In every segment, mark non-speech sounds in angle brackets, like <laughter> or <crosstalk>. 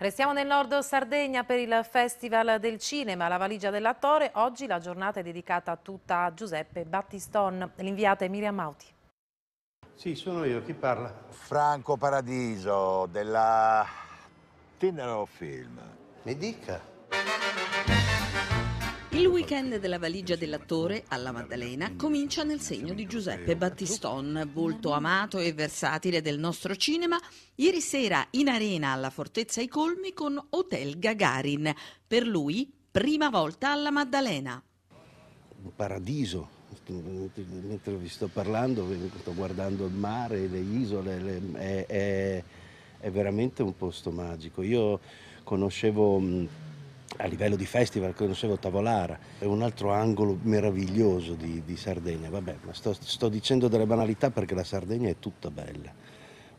Restiamo nel nord Sardegna per il Festival del Cinema, la valigia dell'attore. Oggi la giornata è dedicata tutta a Giuseppe Battiston. L'inviata è Miriam Mauti. Sì, sono io, chi parla? Franco Paradiso della Tenero Film. Mi dica. Il weekend della valigia dell'attore alla Maddalena comincia nel segno di Giuseppe Battiston, volto amato e versatile del nostro cinema, ieri sera in arena alla Fortezza I Colmi con Hotel Gagarin, per lui prima volta alla Maddalena. Un paradiso, mentre vi sto parlando, sto guardando il mare, le isole, le, è, è, è, veramente un posto magico. Io conoscevo a livello di festival, conoscevo Tavolara, è un altro angolo meraviglioso di, di Sardegna. Vabbè, ma sto, sto, dicendo delle banalità perché la Sardegna è tutta bella.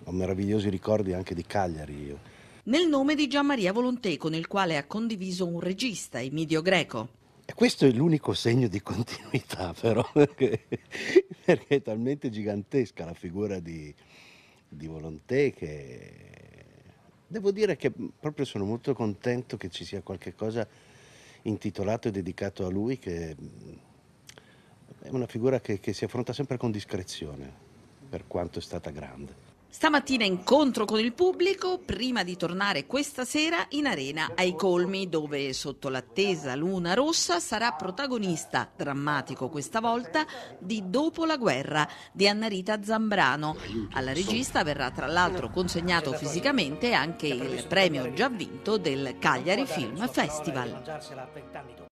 Ho meravigliosi ricordi anche di Cagliari io. Nel nome di Gian Maria Volonté, con il quale ha condiviso un regista, Emidio Greco. E questo è l'unico segno di continuità, <laughs> però, perché, perché è talmente gigantesca la figura di, di Volonté che Devo dire che proprio sono molto contento che ci sia qualche cosa intitolato e dedicato a lui, che mm, è una figura che, che si affronta sempre con discrezione, per quanto è stata grande. Stamattina incontro con il pubblico prima di tornare questa sera in arena ai Colmi dove sotto l'attesa Luna Rossa sarà protagonista, drammatico questa volta, di Dopo la guerra di Annarita Zambrano. Alla regista verrà tra l'altro consegnato fisicamente anche il premio già vinto del Cagliari Film Festival.